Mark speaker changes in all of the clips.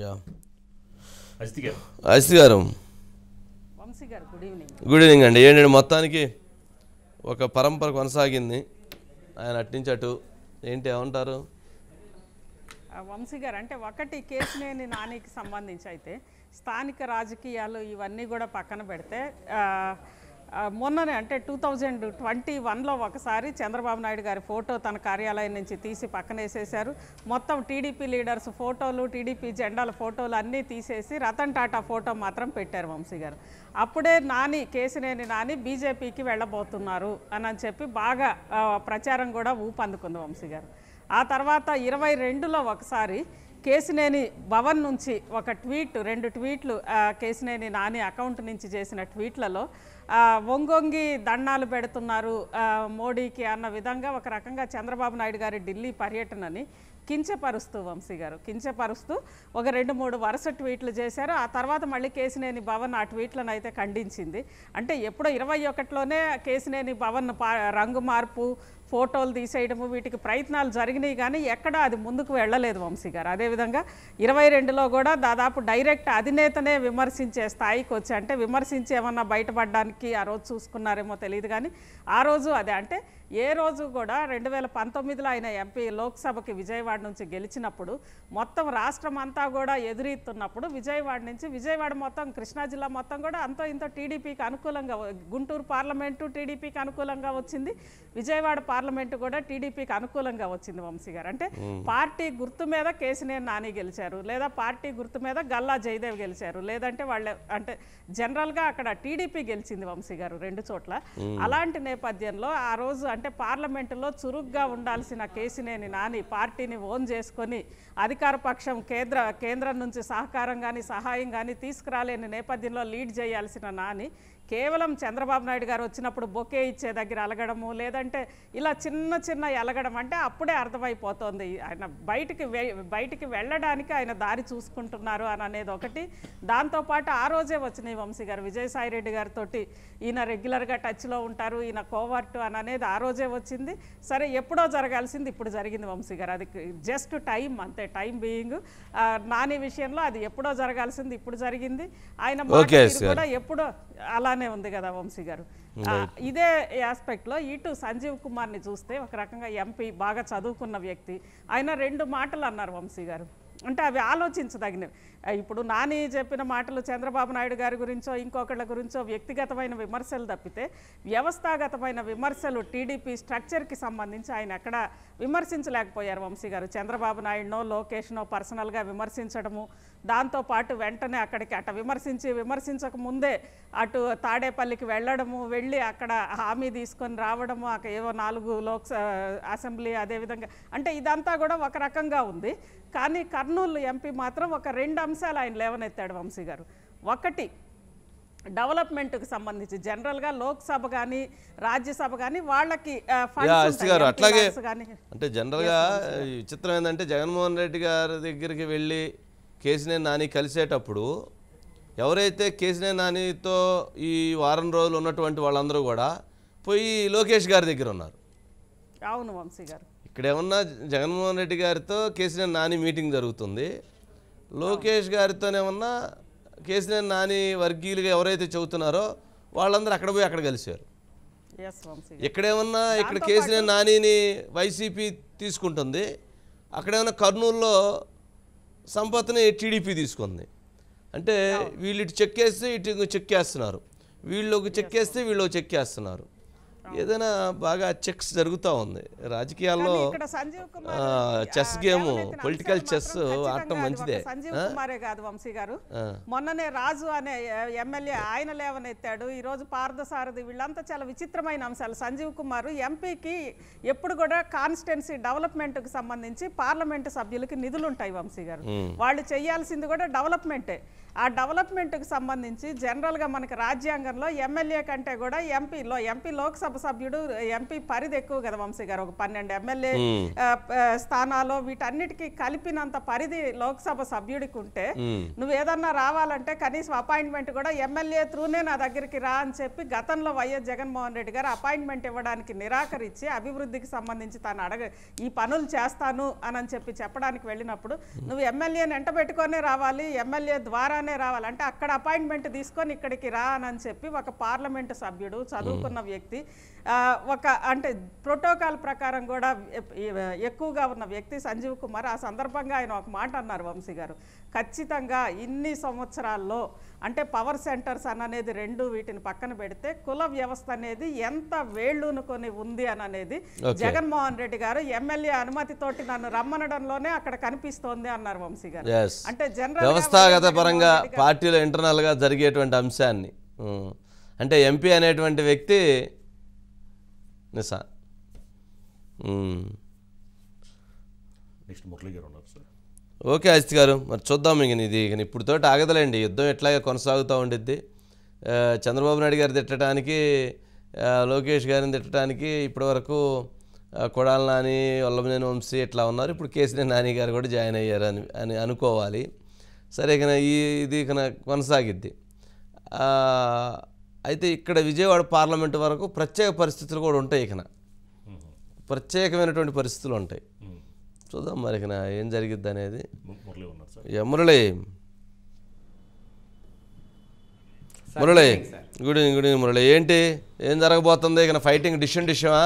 Speaker 1: yeah గారు గారు good evening అండి ఏంటంటే మొత్తానికి ఒక పరంపర కొనసాగింది ఆయన అట్టించటు ఏంటి ఏమంటారు
Speaker 2: వంశీ గారు అంటే ఒకటి కేసునేని నానికి సంబంధించి అయితే స్థానిక రాజకీయాలు ఇవన్నీ కూడా పక్కన పెడితే మొన్ననే అంటే టూ థౌజండ్ ట్వంటీ వన్లో ఒకసారి చంద్రబాబు నాయుడు గారి ఫోటో తన కార్యాలయం నుంచి తీసి పక్కన వేసేశారు మొత్తం టీడీపీ లీడర్స్ ఫోటోలు టీడీపీ జెండాల ఫోటోలు అన్నీ తీసేసి రతన్ టాటా ఫోటో మాత్రం పెట్టారు వంశీ గారు అప్పుడే నాని కేసినేని నాని బీజేపీకి వెళ్ళబోతున్నారు అని చెప్పి బాగా ప్రచారం కూడా ఊపందుకుంది వంశీ గారు ఆ తర్వాత ఇరవై రెండులో ఒకసారి కేసినేని భవన్ నుంచి ఒక ట్వీట్ రెండు ట్వీట్లు కేసినేని నాని అకౌంట్ నుంచి చేసిన ట్వీట్లలో వంగొంగి దండాలు పెడుతున్నారు మోడీకి అన్న విధంగా ఒక రకంగా చంద్రబాబు నాయుడు గారి ఢిల్లీ పర్యటనని కించపరుస్తూ వంశీ గారు కించపరుస్తూ ఒక రెండు మూడు వరుస ట్వీట్లు చేశారు ఆ తర్వాత మళ్ళీ కేసినేని భవన్ ఆ ట్వీట్లను అయితే ఖండించింది అంటే ఎప్పుడో ఇరవై ఒకటిలోనే కేసినేని భవన్ రంగు మార్పు ఫోటోలు తీసేయడము వీటికి ప్రయత్నాలు జరిగినాయి కానీ ఎక్కడ అది ముందుకు వెళ్ళలేదు వంశీ గారు అదేవిధంగా ఇరవై రెండులో కూడా దాదాపు డైరెక్ట్ అధినేతనే విమర్శించే స్థాయికి వచ్చి అంటే విమర్శించి ఏమన్నా బయటపడడానికి ఆ రోజు చూసుకున్నారేమో తెలియదు కానీ ఆ రోజు అదే అంటే ఏ రోజు కూడా రెండు వేల పంతొమ్మిదిలో ఆయన ఎంపీ లోక్సభకి విజయవాడ నుంచి గెలిచినప్పుడు మొత్తం రాష్ట్రం అంతా కూడా ఎదురీతున్నప్పుడు విజయవాడ నుంచి విజయవాడ మొత్తం కృష్ణా జిల్లా మొత్తం కూడా అంతో ఇంతో టీడీపీకి అనుకూలంగా గుంటూరు పార్లమెంటు టీడీపీకి అనుకూలంగా వచ్చింది విజయవాడ పార్లమెంటు కూడా టీడీపీకి అనుకూలంగా వచ్చింది వంశీ గారు అంటే పార్టీ గుర్తు మీద కేసినేని నాని గెలిచారు లేదా పార్టీ గుర్తు మీద గల్లా జయదేవ్ గెలిచారు లేదంటే వాళ్ళ అంటే జనరల్గా అక్కడ టీడీపీ గెలిచింది వంశీ గారు రెండు చోట్ల అలాంటి నేపథ్యంలో ఆ రోజు అంటే పార్లమెంటులో చురుగ్గా ఉండాల్సిన కేసునేని నాని పార్టీని ఓన్ చేసుకొని అధికార పక్షం కేంద్ర కేంద్రం నుంచి సహకారం కానీ సహాయం కానీ తీసుకురాలేని నేపథ్యంలో లీడ్ చేయాల్సిన నాని కేవలం చంద్రబాబు నాయుడు గారు వచ్చినప్పుడు బొకే ఇచ్చే దగ్గర అలగడము లేదంటే ఇలా చిన్న చిన్న ఎలగడం అంటే అప్పుడే అర్థమైపోతుంది ఆయన బయటికి బయటికి వెళ్ళడానికి ఆయన దారి చూసుకుంటున్నారు అని అనేది ఒకటి దాంతోపాటు ఆ రోజే వచ్చినాయి వంశీ గారు విజయసాయి రెడ్డి గారితో ఈయన రెగ్యులర్గా టచ్లో ఉంటారు ఈయన కోవర్టు అని అనేది ఆ రోజే వచ్చింది సరే ఎప్పుడో జరగాల్సింది ఇప్పుడు జరిగింది వంశీ గారు అది జస్ట్ టైం అంతే టైం బీయింగ్ నాని విషయంలో అది ఎప్పుడో జరగాల్సింది ఇప్పుడు జరిగింది ఆయన కూడా ఎప్పుడో అలా చెప్తానే ఉంది కదా వంశీ గారు ఇదే ఆస్పెక్ట్ లో ఇటు సంజీవ్ కుమార్ ని చూస్తే ఒక రకంగా ఎంపీ బాగా చదువుకున్న వ్యక్తి ఆయన రెండు మాటలు అన్నారు వంశీ గారు అంటే అవి ఆలోచించదగినవి ఇప్పుడు నాని చెప్పిన మాటలు చంద్రబాబు నాయుడు గారి గురించో ఇంకొకళ్ళ గురించో వ్యక్తిగతమైన విమర్శలు తప్పితే వ్యవస్థాగతమైన విమర్శలు టీడీపీ స్ట్రక్చర్కి సంబంధించి ఆయన ఎక్కడ విమర్శించలేకపోయారు వంశీ గారు చంద్రబాబు నాయుడునో లోకేష్నో పర్సనల్గా విమర్శించడము దాంతోపాటు వెంటనే అక్కడికి అట విమర్శించి విమర్శించక ముందే అటు తాడేపల్లికి వెళ్ళడము వెళ్ళి అక్కడ హామీ తీసుకొని రావడము అక్కడ ఏవో నాలుగు లోక్ అసెంబ్లీ అదేవిధంగా అంటే ఇదంతా కూడా ఒక రకంగా ఉంది కానీ కర్నూలు ఎంపీ మాత్రం ఒక రెండు అంశాలు ఆయన లేవనెత్తాడు వంశీ గారు ఒకటి డెవలప్మెంట్కి సంబంధించి జనరల్గా లోక్సభ కానీ రాజ్యసభ కానీ వాళ్ళకి గారు అట్లాగే
Speaker 1: అంటే జనరల్గా విచిత్రం ఏంటంటే జగన్మోహన్ రెడ్డి గారి దగ్గరికి వెళ్ళి కేసినే నాని కలిసేటప్పుడు ఎవరైతే కేసీనే నానితో ఈ వారం రోజులు ఉన్నటువంటి వాళ్ళందరూ కూడా పోయి లోకేష్ గారి దగ్గర ఉన్నారు అవును వంశీ గారు ఏమన్నా జగన్మోహన్ రెడ్డి గారితో కేసినే నాని మీటింగ్ జరుగుతుంది లోకేష్ గారితోనేమన్నా కేసినే నాని వర్గీయులుగా ఎవరైతే చదువుతున్నారో వాళ్ళందరూ అక్కడ పోయి అక్కడ కలిశారు ఎక్కడేమన్నా ఇక్కడ కేసినే నానిని వైసీపీ తీసుకుంటుంది అక్కడేమన్నా కర్నూలులో సంపత్ని టీడీపీ తీసుకుంది అంటే వీళ్ళు ఇటు చెక్ చేస్తే ఇటు చెక్ చేస్తున్నారు వీళ్ళు ఒక చేస్తే వీళ్ళు చెక్ చేస్తున్నారు ఏదైనా బాగా చెక్స్ జరుగుతూ ఉంది రాజకీయాల్లో చెస్ గేమ్ పొలిటికల్ చెస్ ఆడటం మంచిదే సంజీవ్ కుమారే
Speaker 2: కాదు వంశీ గారు మొన్ననే రాజు అనే ఎమ్మెల్యే ఆయన లేవనెత్తాడు ఈ రోజు పార్థసారథి వీళ్ళంతా చాలా విచిత్రమైన అంశాలు సంజీవ్ కుమార్ ఎంపీకి ఎప్పుడు కూడా కాన్స్టిట్యున్సీ డెవలప్మెంట్ కు సంబంధించి పార్లమెంట్ సభ్యులకి నిధులు ఉంటాయి వంశీ గారు వాళ్ళు చేయాల్సింది కూడా డెవలప్మెంటే ఆ డెవలప్మెంట్కి సంబంధించి జనరల్గా మనకి రాజ్యాంగంలో ఎమ్మెల్యే కంటే కూడా ఎంపీలో ఎంపీ లోక్సభ సభ్యుడు ఎంపీ పరిధి ఎక్కువ కదా వంశీ గారు ఒక పన్నెండు ఎమ్మెల్యే స్థానాలు వీటన్నిటికీ కలిపినంత పరిధి లోక్సభ సభ్యుడికి ఉంటే నువ్వు ఏదన్నా రావాలంటే కనీసం అపాయింట్మెంట్ కూడా ఎమ్మెల్యే త్రూనే నా దగ్గరికి రా అని చెప్పి గతంలో వైఎస్ జగన్మోహన్ రెడ్డి గారు అపాయింట్మెంట్ ఇవ్వడానికి నిరాకరించి అభివృద్ధికి సంబంధించి తాను అడగ ఈ పనులు చేస్తాను అని చెప్పి చెప్పడానికి వెళ్ళినప్పుడు నువ్వు ఎమ్మెల్యేని ఎంట పెట్టుకొనే రావాలి ఎమ్మెల్యే ద్వారా రాగానే రావాలంటే అక్కడ అపాయింట్మెంట్ తీసుకొని ఇక్కడికి రా అని చెప్పి ఒక పార్లమెంటు సభ్యుడు చదువుకున్న వ్యక్తి ఒక అంటే ప్రోటోకాల్ ప్రకారం కూడా ఎక్కువగా ఉన్న వ్యక్తి సంజీవ్ కుమార్ ఆ సందర్భంగా ఆయన ఒక మాట అన్నారు వంశీ గారు ఖచ్చితంగా ఇన్ని సంవత్సరాల్లో అంటే పవర్ సెంటర్స్ అనేది రెండు వీటిని పక్కన పెడితే కుల వ్యవస్థ అనేది ఎంత వేళ్ళునుకొని ఉంది అని అనేది జగన్మోహన్ రెడ్డి గారు ఎమ్మెల్యే అనుమతితోటి నన్ను రమ్మనడంలోనే అక్కడ కనిపిస్తోంది అన్నారు వంశీ గారు అంటే జనరల్ వ్యవస్థాగత పరంగా
Speaker 1: పార్టీలో ఇంటర్నల్గా జరిగేటువంటి అంశాన్ని అంటే ఎంపీ అనేటువంటి వ్యక్తి నిసా నెక్స్ట్ మురళి గారు ఉన్నారు సార్ ఓకే అజిత్ గారు మరి చూద్దాం ఇంక ఇది ఇక ఇప్పుడుతో ఆగదలేండి యుద్ధం ఎట్లాగే కొనసాగుతూ ఉండిద్ది చంద్రబాబు నాయుడు గారు తిట్టడానికి లోకేష్ గారిని తిట్టడానికి ఇప్పటివరకు కొడాల నాని వల్లభనేని వంశీ ఇట్లా ఉన్నారు ఇప్పుడు కేసీఆర్ నాని గారు కూడా జాయిన్ అయ్యారు అని అనుకోవాలి సరే కన ఈ ఇది కన కొనసాగిద్ది అయితే ఇక్కడ విజయవాడ పార్లమెంట్ వరకు ప్రత్యేక పరిస్థితులు కూడా ఉంటాయి ఇకన ప్రత్యేకమైనటువంటి పరిస్థితులు ఉంటాయి చూద్దాం మరి ఇకన ఏం జరిగిద్ది అనేది Murali Murali good evening good evening Murali ఏంటి ఏం జరగబోతుంది ఇక ఫైటింగ్ డిషన్ డిషమా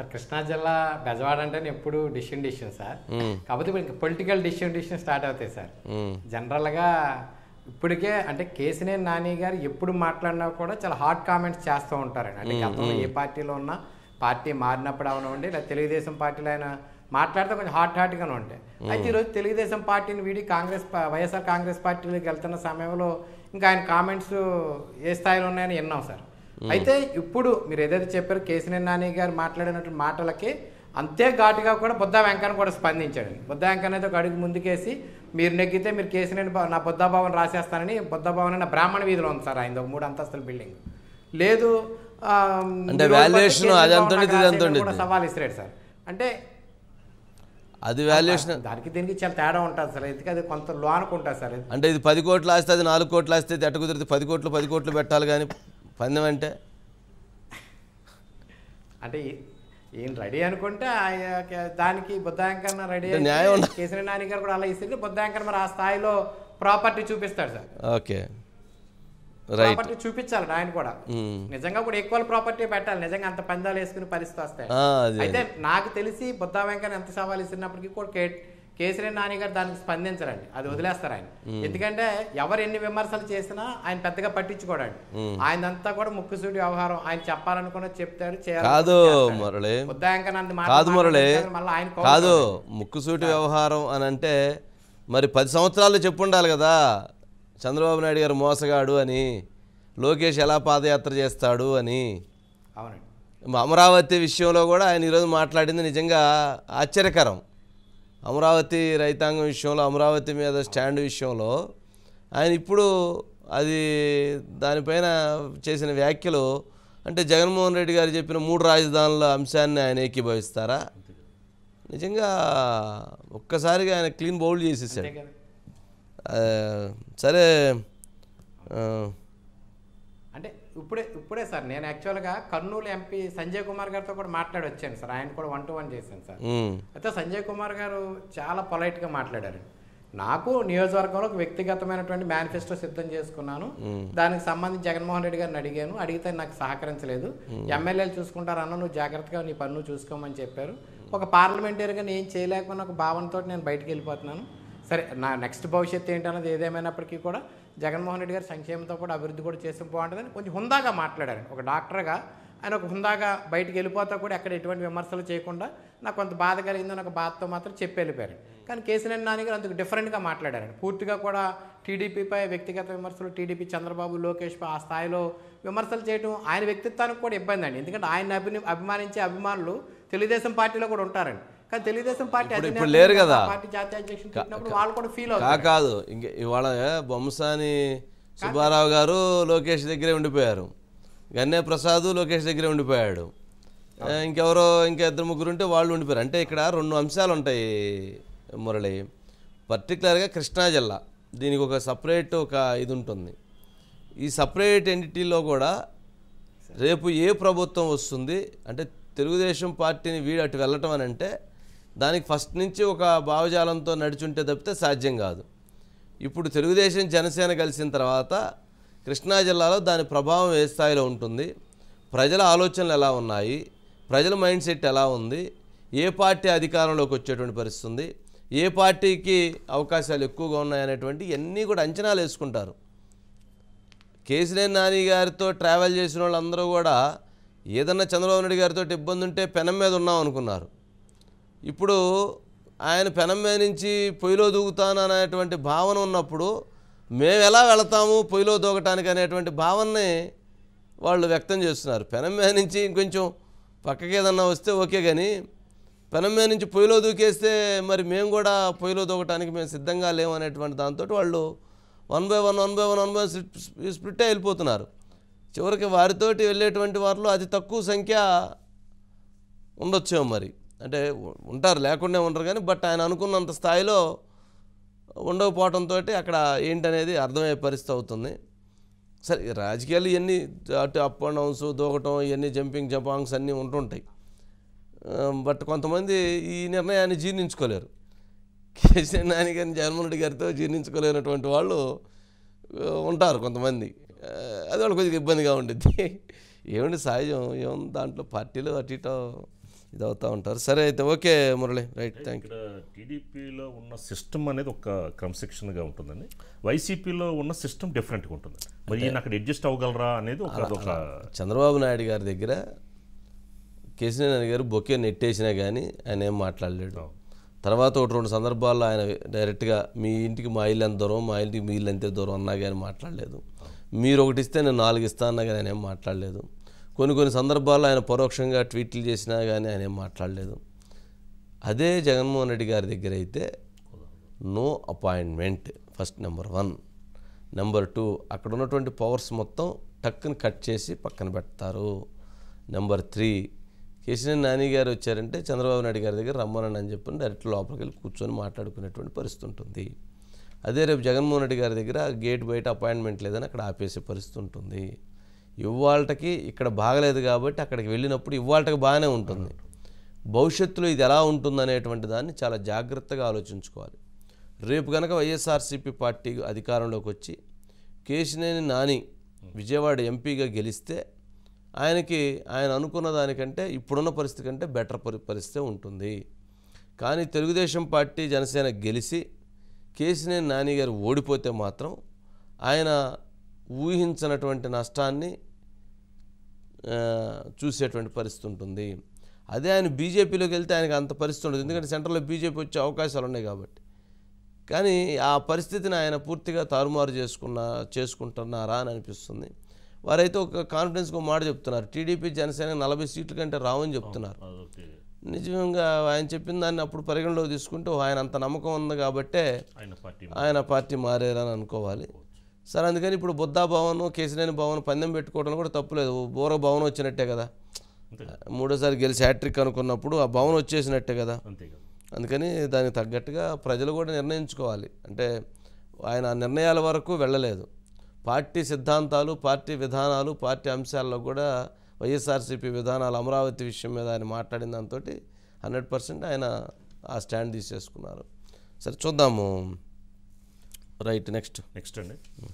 Speaker 3: సార్ కృష్ణా జిల్లా బెజవాడ అంటే ఎప్పుడు డిసిషన్ డిసిషన్ సార్ కాకపోతే ఇప్పుడు పొలిటికల్ డిసిషన్ డిసిషన్ స్టార్ట్ అవుతాయి సార్ జనరల్గా ఇప్పటికే అంటే కేసినే నాని గారు ఎప్పుడు మాట్లాడినా కూడా చాలా హాట్ కామెంట్స్ చేస్తూ ఉంటారండి అంటే గతంలో ఏ పార్టీలో ఉన్నా పార్టీ మారినప్పుడు అవనివ్వండి లేదా తెలుగుదేశం పార్టీలో ఆయన మాట్లాడితే కొంచెం హాట్ హాట్గానే ఉంటాయి అయితే ఈరోజు తెలుగుదేశం పార్టీని వీడి కాంగ్రెస్ వైఎస్ఆర్ కాంగ్రెస్ పార్టీలోకి వెళ్తున్న సమయంలో ఇంకా ఆయన కామెంట్స్ ఏ స్థాయిలో ఉన్నాయని విన్నాం సార్ అయితే ఇప్పుడు మీరు ఏదైతే చెప్పారు కేసీఆర్ నాని గారు మాట్లాడినట్టు మాటలకి అంతే ఘాటుగా కూడా బుద్ధా వెంకన్న కూడా స్పందించాడు బుద్ధా వెంకన్న అయితే ఒక అడుగు ముందుకేసి మీరు నెగ్గితే మీరు కేసీఆర్ నా బుద్ధా భవన్ రాసేస్తానని బుద్ధ భవన్ నా బ్రాహ్మణ వీధిలో ఉంది సార్ ఆయన ఒక మూడు అంతస్తుల బిల్డింగ్ లేదు అంటే సవాల్ ఇస్తాడు సార్ అంటే
Speaker 1: అది వాల్యుయేషన్
Speaker 3: దానికి దీనికి చాలా తేడా ఉంటుంది సార్ ఎందుకంటే అది కొంత లోనుకుంటుంది సార్
Speaker 1: అంటే ఇది పది కోట్లు ఆస్తే అది నాలుగు కోట్లు ఆస్తే ఎట్ట కుదిరితే పది కోట్లు పది కోట్లు పెట్టాలి కానీ పందెం అంటే అంటే ఈయన రెడీ
Speaker 3: అనుకుంటే దానికి బుద్ధాంకర్ రెడీ న్యాయం కేసరి నాని గారు కూడా అలా ఇస్తుంది బుద్ధాంకర్ మరి ఆ స్థాయిలో ప్రాపర్టీ చూపిస్తాడు సార్
Speaker 1: ఓకే ప్రాపర్టీ
Speaker 3: చూపించాలి ఆయన కూడా నిజంగా కూడా ఎక్కువ ప్రాపర్టీ పెట్టాలి నిజంగా అంత పందాలు వేసుకుని పరిస్థితి వస్తాయి అయితే నాకు తెలిసి బుద్ధా వెంకన్న ఎంత సవాల్ ఇస్తున్నప్పటికీ కూడా కేసీఆర్ నాని గారు దానికి స్పందించరండి అది వదిలేస్తారు ఆయన ఎందుకంటే ఎవరు ఎన్ని విమర్శలు చేసినా ఆయన పెద్దగా పట్టించుకోడండి ఆయనంతా కూడా ముక్కుసూడి వ్యవహారం ఆయన చెప్పాలనుకున్న చెప్తాడు కాదు మురళి కాదు మురళి కాదు
Speaker 1: ముక్కుసూటి వ్యవహారం అని అంటే మరి పది సంవత్సరాలు చెప్పుండాలి కదా చంద్రబాబు నాయుడు గారు మోసగాడు అని లోకేష్ ఎలా పాదయాత్ర చేస్తాడు అని అవునండి అమరావతి విషయంలో కూడా ఆయన ఈరోజు మాట్లాడింది నిజంగా ఆశ్చర్యకరం అమరావతి రైతాంగం విషయంలో అమరావతి మీద స్టాండ్ విషయంలో ఆయన ఇప్పుడు అది దానిపైన చేసిన వ్యాఖ్యలు అంటే జగన్మోహన్ రెడ్డి గారు చెప్పిన మూడు రాజధానుల అంశాన్ని ఆయన ఏకీభవిస్తారా నిజంగా ఒక్కసారిగా ఆయన క్లీన్ బౌల్డ్ చేసేసాడు సరే
Speaker 3: ఇప్పుడే ఇప్పుడే సార్ నేను యాక్చువల్గా కర్నూలు ఎంపీ సంజయ్ కుమార్ గారితో కూడా మాట్లాడి వచ్చాను సార్ ఆయన కూడా వన్ టు వన్ చేశాను సార్ అయితే సంజయ్ కుమార్ గారు చాలా పొలైట్గా మాట్లాడారు నాకు నియోజకవర్గంలో ఒక వ్యక్తిగతమైనటువంటి మేనిఫెస్టో సిద్ధం చేసుకున్నాను దానికి సంబంధించి జగన్మోహన్ రెడ్డి గారిని అడిగాను అడిగితే నాకు సహకరించలేదు ఎమ్మెల్యేలు చూసుకుంటారు అన్న నువ్వు జాగ్రత్తగా నీ పన్ను చూసుకోమని చెప్పారు ఒక పార్లమెంటరీగా నేను చేయలేకున్న ఒక భావనతో నేను బయటకు వెళ్ళిపోతున్నాను సరే నా నెక్స్ట్ భవిష్యత్తు ఏంటన్నది ఏదేమైనప్పటికీ కూడా జగన్మోహన్ రెడ్డి గారు సంక్షేమంతో కూడా అభివృద్ధి కూడా చేస్తే బాగుంటుందని కొంచెం హుందాగా మాట్లాడారు ఒక డాక్టర్గా ఆయన ఒక హుందాగా బయటికి వెళ్ళిపోతా కూడా ఎక్కడ ఎటువంటి విమర్శలు చేయకుండా నాకు కొంత బాధ కలిగిందో ఒక బాధతో మాత్రం చెప్పి వెళ్ళిపోయారు కానీ కేసీఆర్ నాని గారు అందుకు డిఫరెంట్గా మాట్లాడారు పూర్తిగా కూడా టీడీపీపై వ్యక్తిగత విమర్శలు టీడీపీ చంద్రబాబు లోకేష్పై ఆ స్థాయిలో విమర్శలు చేయడం ఆయన వ్యక్తిత్వానికి కూడా ఇబ్బంది అండి ఎందుకంటే ఆయన అభిమానించే అభిమానులు తెలుగుదేశం పార్టీలో కూడా ఉంటారండి కానీ తెలుగుదేశం పార్టీ ఇప్పుడు లేరు కదా కా కాదు
Speaker 1: ఇంకా ఇవాళ బొమ్మసాని సుబ్బారావు గారు లోకేష్ దగ్గరే ఉండిపోయారు గన్నే ప్రసాద్ లోకేష్ దగ్గరే ఉండిపోయాడు ఇంకెవరో ఇంకా ఇద్దరు ముగ్గురు ఉంటే వాళ్ళు ఉండిపోయారు అంటే ఇక్కడ రెండు అంశాలు ఉంటాయి మురళి పర్టికులర్గా కృష్ణా జిల్లా దీనికి ఒక సపరేట్ ఒక ఇది ఉంటుంది ఈ సపరేట్ ఎంటిటీలో కూడా రేపు ఏ ప్రభుత్వం వస్తుంది అంటే తెలుగుదేశం పార్టీని వీడు అటు వెళ్ళటం అని అంటే దానికి ఫస్ట్ నుంచి ఒక భావజాలంతో నడుచుంటే తప్పితే సాధ్యం కాదు ఇప్పుడు తెలుగుదేశం జనసేన కలిసిన తర్వాత కృష్ణా జిల్లాలో దాని ప్రభావం ఏ స్థాయిలో ఉంటుంది ప్రజల ఆలోచనలు ఎలా ఉన్నాయి ప్రజల మైండ్ సెట్ ఎలా ఉంది ఏ పార్టీ అధికారంలోకి వచ్చేటువంటి పరిస్థితి ఏ పార్టీకి అవకాశాలు ఎక్కువగా ఉన్నాయనేటువంటి ఇవన్నీ కూడా అంచనాలు వేసుకుంటారు కేసీఆర్ నాని గారితో ట్రావెల్ చేసిన వాళ్ళందరూ కూడా ఏదన్నా చంద్రబాబు నాయుడు గారితో ఇబ్బంది ఉంటే పెనం మీద ఉన్నాం అనుకున్నారు ఇప్పుడు ఆయన పెనం మీద నుంచి పొయ్యిలో దూకుతాను అనేటువంటి భావన ఉన్నప్పుడు మేము ఎలా వెళతాము పొయ్యిలో దూకటానికి అనేటువంటి భావనని వాళ్ళు వ్యక్తం చేస్తున్నారు పెనం మీద నుంచి ఇంకొంచెం పక్కకి ఏదన్నా వస్తే ఓకే కానీ పెనం మీద నుంచి పొయ్యిలో దూకేస్తే మరి మేము కూడా పొయ్యిలో దూకటానికి మేము సిద్ధంగా లేము అనేటువంటి దాంతో వాళ్ళు one by one one by one one by split వెళ్ళిపోతున్నారు చివరికి వారితోటి వెళ్ళేటువంటి వారిలో అతి తక్కువ సంఖ్య ఉండొచ్చేమో మరి అంటే ఉంటారు లేకుండా ఉండరు కానీ బట్ ఆయన అనుకున్నంత స్థాయిలో ఉండకపోవటంతో అక్కడ ఏంటనేది అర్థమయ్యే పరిస్థితి అవుతుంది సరే రాజకీయాలు ఇవన్నీ అటు అప్ అండ్ డౌన్స్ దూకటం ఇవన్నీ జంపింగ్ జంపాంగ్స్ అన్నీ ఉంటుంటాయి బట్ కొంతమంది ఈ నిర్ణయాన్ని జీర్ణించుకోలేరు కేసీఆర్ నాని గారిని జగన్మోహన్ రెడ్డి గారితో జీర్ణించుకోలేనటువంటి వాళ్ళు ఉంటారు కొంతమంది అది వాళ్ళు కొద్దిగా ఇబ్బందిగా ఉండిద్ది ఏమంటే సహజం ఏముంది దాంట్లో పార్టీలు అటు ఇటో ఇది అవుతూ ఉంటారు సరే అయితే okay Murali right thank you టీడీపీలో ఉన్న సిస్టమ్ అనేది ఒక క్రమశిక్షణగా ఉంటుందండి వైసీపీలో ఉన్న సిస్టమ్ డిఫరెంట్గా ఉంటుంది మరి నేను అక్కడ అడ్జస్ట్ అవ్వగలరా అనేది ఒక చంద్రబాబు నాయుడు గారి దగ్గర నాయుడు గారు బొకే నెట్టేసినా కానీ ఆయన ఏం మాట్లాడలేడు తర్వాత ఒకటి రెండు సందర్భాల్లో ఆయన డైరెక్ట్గా మీ ఇంటికి మా ఇల్లు ఎంత దూరం మా ఇంటికి మీ ఇల్లు ఎంత దూరం అన్నా కానీ మాట్లాడలేదు మీరు ఒకటి ఇస్తే నేను నాలుగు ఇస్తా అన్నా కానీ ఆయన ఏం మాట్లాడలేదు కొన్ని కొన్ని సందర్భాల్లో ఆయన పరోక్షంగా ట్వీట్లు చేసినా కానీ ఆయన ఏం మాట్లాడలేదు అదే జగన్మోహన్ రెడ్డి గారి దగ్గర అయితే no appointment first number one number two అక్కడ ఉన్నటువంటి పవర్స్ మొత్తం టక్కుని కట్ చేసి పక్కన పెడతారు నెంబర్ త్రీ కేసీఆర్ నాని గారు వచ్చారంటే చంద్రబాబు నాయుడు గారి దగ్గర రమ్మనని అని చెప్పి డైరెక్ట్ లోపలికి వెళ్ళి కూర్చొని మాట్లాడుకునేటువంటి పరిస్థితి ఉంటుంది అదే రేపు జగన్మోహన్ రెడ్డి గారి దగ్గర గేట్ బయట అపాయింట్మెంట్ లేదని అక్కడ ఆపేసే పరిస్థితి ఉంటుంది ఇవాళకి ఇక్కడ బాగలేదు కాబట్టి అక్కడికి వెళ్ళినప్పుడు ఇవాళకి బాగానే ఉంటుంది భవిష్యత్తులో ఇది ఎలా ఉంటుంది అనేటువంటి దాన్ని చాలా జాగ్రత్తగా ఆలోచించుకోవాలి రేపు కనుక వైఎస్ఆర్సీపీ పార్టీ అధికారంలోకి వచ్చి కేశినేని నాని విజయవాడ ఎంపీగా గెలిస్తే ఆయనకి ఆయన అనుకున్న దానికంటే ఇప్పుడున్న పరిస్థితి కంటే బెటర్ పరిస్థితి ఉంటుంది కానీ తెలుగుదేశం పార్టీ జనసేన గెలిచి కేశినేని నాని గారు ఓడిపోతే మాత్రం ఆయన ఊహించినటువంటి నష్టాన్ని చూసేటువంటి పరిస్థితి ఉంటుంది అదే ఆయన బీజేపీలోకి వెళ్తే ఆయనకు అంత పరిస్థితి ఉండదు ఎందుకంటే సెంట్రల్లో బీజేపీ వచ్చే అవకాశాలు ఉన్నాయి కాబట్టి కానీ ఆ పరిస్థితిని ఆయన పూర్తిగా తారుమారు చేసుకున్న చేసుకుంటున్నారా అని అనిపిస్తుంది వారైతే ఒక కాన్ఫిడెన్స్కి ఒక మాట చెప్తున్నారు టీడీపీ జనసేన నలభై సీట్ల కంటే రావని చెప్తున్నారు నిజంగా ఆయన చెప్పిన దాన్ని అప్పుడు పరిగణలోకి తీసుకుంటూ ఆయన అంత నమ్మకం ఉంది కాబట్టే ఆయన పార్టీ మారేరని అనుకోవాలి సార్ అందుకని ఇప్పుడు బుద్ధా భవన్ కేసినేని భవన్ పందెం పెట్టుకోవడం కూడా తప్పులేదు బోర భవన్ వచ్చినట్టే కదా మూడోసారి గెలిచి హ్యాట్రిక్ అనుకున్నప్పుడు ఆ భవన్ వచ్చేసినట్టే కదా అందుకని దానికి తగ్గట్టుగా ప్రజలు కూడా నిర్ణయించుకోవాలి అంటే ఆయన ఆ నిర్ణయాల వరకు వెళ్ళలేదు పార్టీ సిద్ధాంతాలు పార్టీ విధానాలు పార్టీ అంశాల్లో కూడా వైఎస్ఆర్సీపీ విధానాలు అమరావతి విషయం మీద ఆయన మాట్లాడిన దాంతో హండ్రెడ్ పర్సెంట్ ఆయన ఆ స్టాండ్ తీసేసుకున్నారు సరే చూద్దాము రైట్ నెక్స్ట్ నెక్స్ట్ అండి